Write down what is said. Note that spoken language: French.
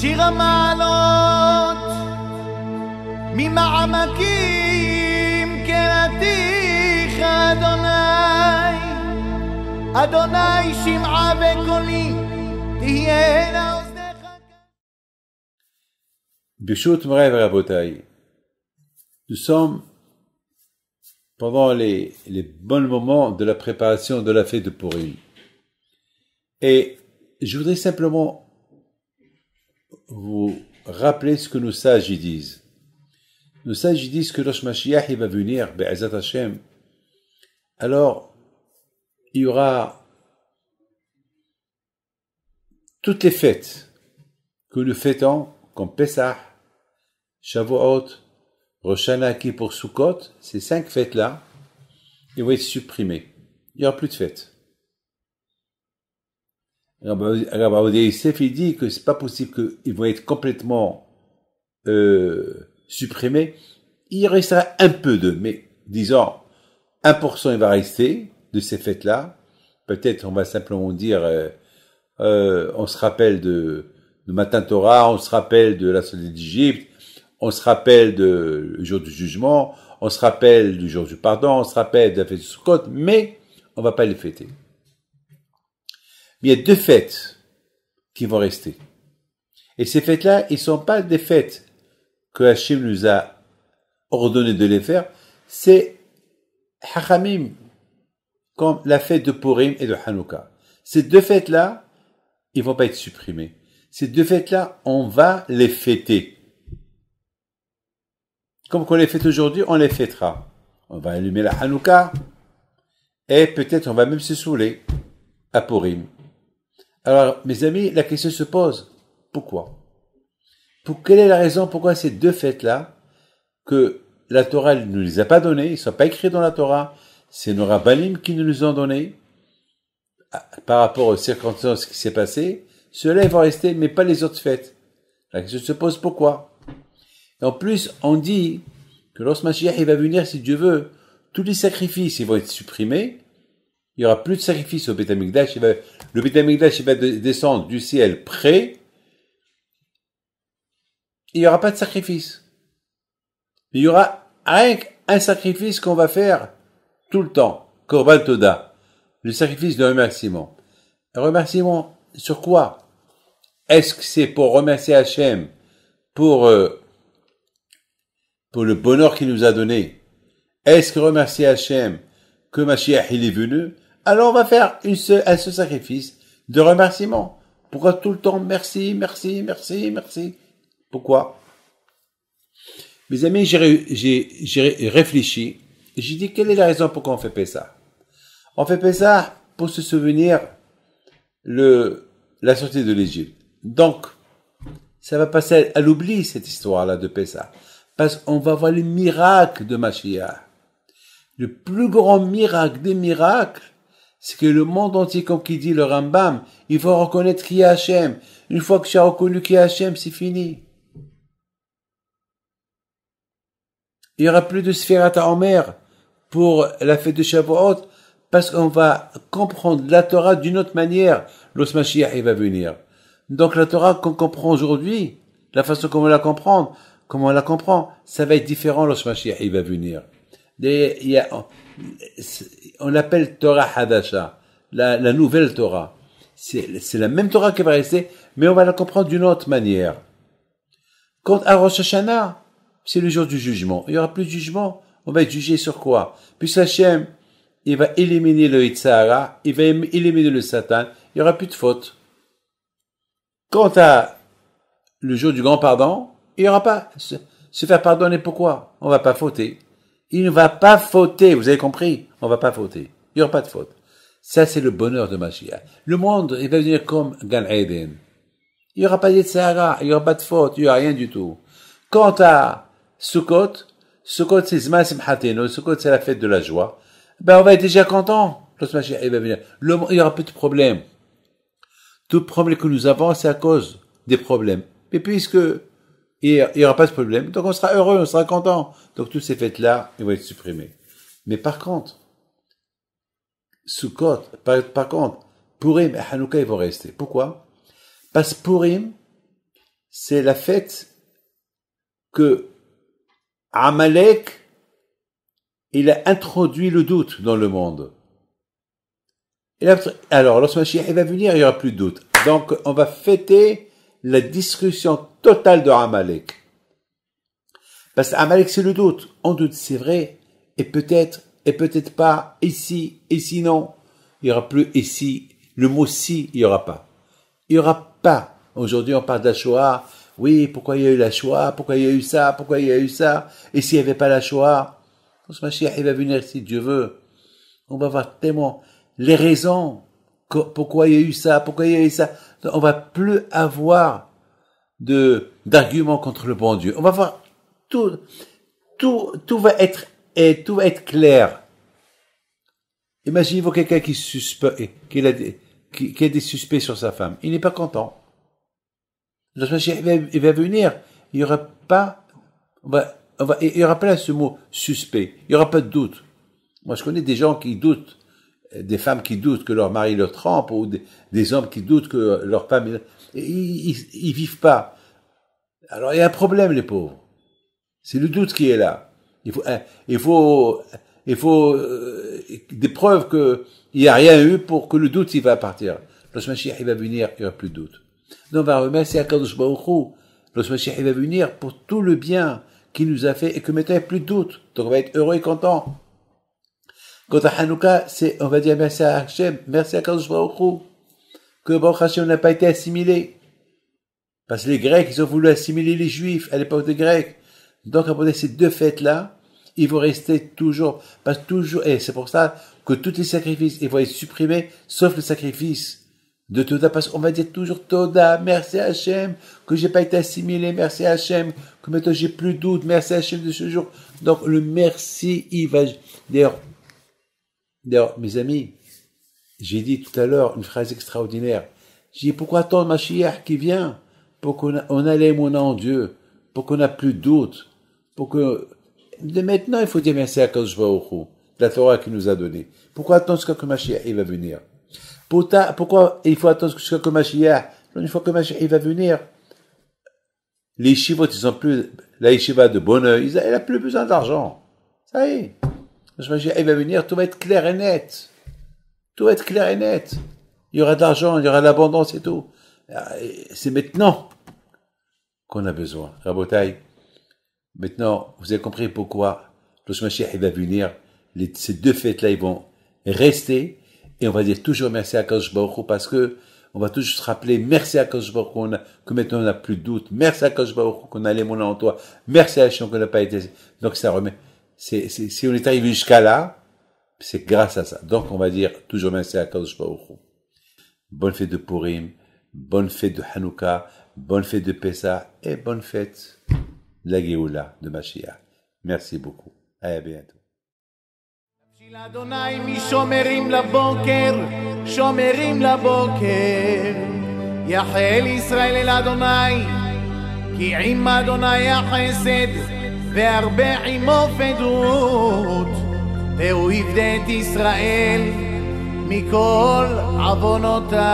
שיר המעלות ממעמקים Nous sommes pendant les, bons moments de la préparation de la fête de Pourri. Et je voudrais simplement vous rappelez ce que nos sages disent. Nos sages disent que lorsque Mashiach va venir, Hashem, alors il y aura toutes les fêtes que nous fêtons, comme Pesach, Shavuot, Rosh qui pour Sukkot, ces cinq fêtes-là, ils vont être supprimés. Il n'y aura plus de fêtes il dit que c'est pas possible qu'ils vont être complètement euh, supprimés. Il restera un peu d'eux, mais disons, 1% il va rester de ces fêtes-là. Peut-être on va simplement dire, euh, euh, on se rappelle de, de Matin Torah, on se rappelle de la sortie d'Égypte, on se rappelle du jour du jugement, on se rappelle du jour du pardon, on se rappelle de la fête de Sukkot, mais on va pas les fêter. Mais il y a deux fêtes qui vont rester. Et ces fêtes-là, ils ne sont pas des fêtes que Hachim nous a ordonné de les faire. C'est Hachamim, comme la fête de Purim et de Hanouka. Ces deux fêtes-là, ils vont pas être supprimées. Ces deux fêtes-là, on va les fêter. Comme qu'on les fête aujourd'hui, on les fêtera. On va allumer la Hanouka et peut-être on va même se saouler à Purim. Alors, mes amis, la question se pose. Pourquoi Pour quelle est la raison pourquoi ces deux fêtes-là, que la Torah ne ne les a pas données, ils ne sont pas écrits dans la Torah, c'est nos Balim qui nous les ont données, ah, par rapport aux circonstances qui s'est passé, ceux-là vont rester, mais pas les autres fêtes. La question se pose pourquoi en plus, on dit que lorsque Mashiach il va venir, si Dieu veut, tous les sacrifices ils vont être supprimés, il n'y aura plus de sacrifice au Beth le Beth va descendre du ciel près. Il n'y aura pas de sacrifice. Il y aura un, sacrifice qu'on va faire tout le temps. Korban Toda. Le sacrifice de remerciement. remerciement sur quoi Est-ce que c'est pour remercier Hachem pour, euh, pour le bonheur qu'il nous a donné Est-ce que remercier Hachem que Mashiach il est venu alors on va faire une, sacrifice de remerciement. Pourquoi tout le temps merci, merci, merci, merci Pourquoi Mes amis, j'ai réfléchi. J'ai dit quelle est la raison pourquoi on fait Pessah On fait Pessah pour se souvenir le, la sortie de l'Égypte. Donc, ça va passer à l'oubli cette histoire-là de Pessah. Parce qu'on va voir le miracle de Machia Le plus grand miracle des miracles, c'est que le monde entier, comme qui dit le Rambam, il faut reconnaître qui est Hachem. Une fois que tu as reconnu qui est Hachem, c'est fini. Il y aura plus de en mer pour la fête de Shavuot parce qu'on va comprendre la Torah d'une autre manière L'Osmachia il va venir. Donc la Torah qu'on comprend aujourd'hui, la façon qu'on va la comprendre, comment on la comprend, ça va être différent L'Osmachia il va venir on l'appelle Torah Hadasha, la, nouvelle Torah. C'est la même Torah qui va rester, mais on va la comprendre d'une autre manière. Quant à Rosh Hashanah, c'est le jour du jugement. Il y aura plus de jugement. On va être jugé sur quoi Puis Hachem, il va éliminer le Yitzhara, il va éliminer le Satan, il y aura plus de faute. Quant à le jour du grand pardon, il n'y aura pas. Se, faire pardonner, pourquoi On va pas fauter. Il ne va pas fauter, vous avez compris On ne va pas fauter. Il n'y aura pas de faute. Ça, c'est le bonheur de Mashiach. Le monde, il va venir comme Gan Eden. Il n'y aura pas de Sahara, il n'y aura pas de faute, il n'y aura rien du tout. Quant à Sukkot, Sukkot, c'est c'est la fête de la joie. Ben, on va être déjà content lorsque Mashiach va venir. il n'y aura plus de problème. Tout problème que nous avons, c'est à cause des problèmes. Mais puisque il n'y aura pas ce problème. Donc on sera heureux, on sera content. Donc toutes ces fêtes-là, ils vont être supprimées. Mais par contre, Sukkot, par, par contre, Purim et Hanouka, ils vont rester. Pourquoi Parce que Purim, c'est la fête que Amalek, il a introduit le doute dans le monde. Et alors, lorsque il va venir, il n'y aura plus de doute. Donc, on va fêter la discussion total de Amalek. Parce qu'Amalek, c'est le doute. On doute, c'est vrai. Et peut-être, et peut-être pas. ici si, et sinon, Il n'y aura plus ici Le mot si, il n'y aura pas. Il n'y aura pas. Aujourd'hui, on parle de Oui, pourquoi il y a eu la Shoah? Pourquoi il y a eu ça? Pourquoi il y a eu ça? Et s'il n'y avait pas la Shoah? il va venir si Dieu veut. On va voir tellement les raisons. Pourquoi il y a eu ça? Pourquoi il y a eu ça? On va plus avoir de d'arguments contre le bon Dieu. On va voir tout tout tout va être et tout va être clair. Imaginez-vous quelqu'un qui suspecte qui a des, qui, a des suspects sur sa femme. Il n'est pas content. Il va, va venir. Il n'y aura pas on on va, il y aura pas ce mot suspect. Il n'y aura pas de doute. Moi, je connais des gens qui doutent, des femmes qui doutent que leur mari leur trompe, ou des hommes qui doutent que leur femme ils, ne vivent pas. Alors il y a un problème, les pauvres. C'est le doute qui est là. Il faut, hein, il faut, il faut euh, des preuves qu'il n'y a rien eu pour que le doute il va partir. Lorsque Mashiach va venir, il n'y aura plus de doute. Donc on va remercier baoukhou Lorsque va venir pour tout le bien qu'il nous a fait et que maintenant il n'y a plus de doute. Donc on va être heureux et content. Quant à Hanouka, c'est, on va dire merci à Hachem, merci à Kadosh que mon n'a pas été assimilé. Parce que les Grecs, ils ont voulu assimiler les Juifs à l'époque des Grecs. Donc, après ces deux fêtes-là, ils vont rester toujours, pas toujours, et c'est pour ça que tous les sacrifices, ils vont être supprimés, sauf le sacrifice de Toda, parce qu'on va dire toujours Toda, merci Hachem, que j'ai pas été assimilé, merci Hachem, que maintenant j'ai plus de doute, merci Hachem de ce jour. Donc, le merci, il va, d'ailleurs, d'ailleurs, mes amis, j'ai dit tout à l'heure une phrase extraordinaire. J'ai dit, pourquoi attendre Mashiach qui vient Pour qu'on ait mon en Dieu, pour qu'on n'a plus de doute, pour que... De maintenant, il faut dire merci à Kadosh la Torah qui nous a donné. Pourquoi attendre jusqu'à que Mashiach il va venir pourquoi, il faut attendre jusqu'à que Mashiach Une fois que Mashiach il va venir, les chivotes, ils ont plus... La yeshiva de bonheur, ils elle n'a plus besoin d'argent. Ça y est. Mashiach il va venir, tout va être clair et net. Tout va être clair et net. Il y aura de l'argent, il y aura de l'abondance et tout. Ah, c'est maintenant qu'on a besoin. Rabotay. maintenant, vous avez compris pourquoi le va venir. ces deux fêtes-là, ils vont rester. Et on va dire toujours merci à Kosh parce que on va toujours se rappeler merci à Kosh Baruch on a, que maintenant on n'a plus de doute. Merci à Kosh qu'on a les monnaies en toi. Merci à Hachem qu'on n'a pas été. Donc ça remet. si on est arrivé jusqu'à là, c'est grâce à ça. Donc, on va dire toujours merci à Kadosh Bonne fête de Purim, bonne fête de Hanouka, bonne fête de Pessah et bonne fête de la Géoula de Mashiach. Merci beaucoup. À bientôt. כי עם אדוני החסד והרבה עמו פדות והוא יבדה את ישראל מכל עוונותיו.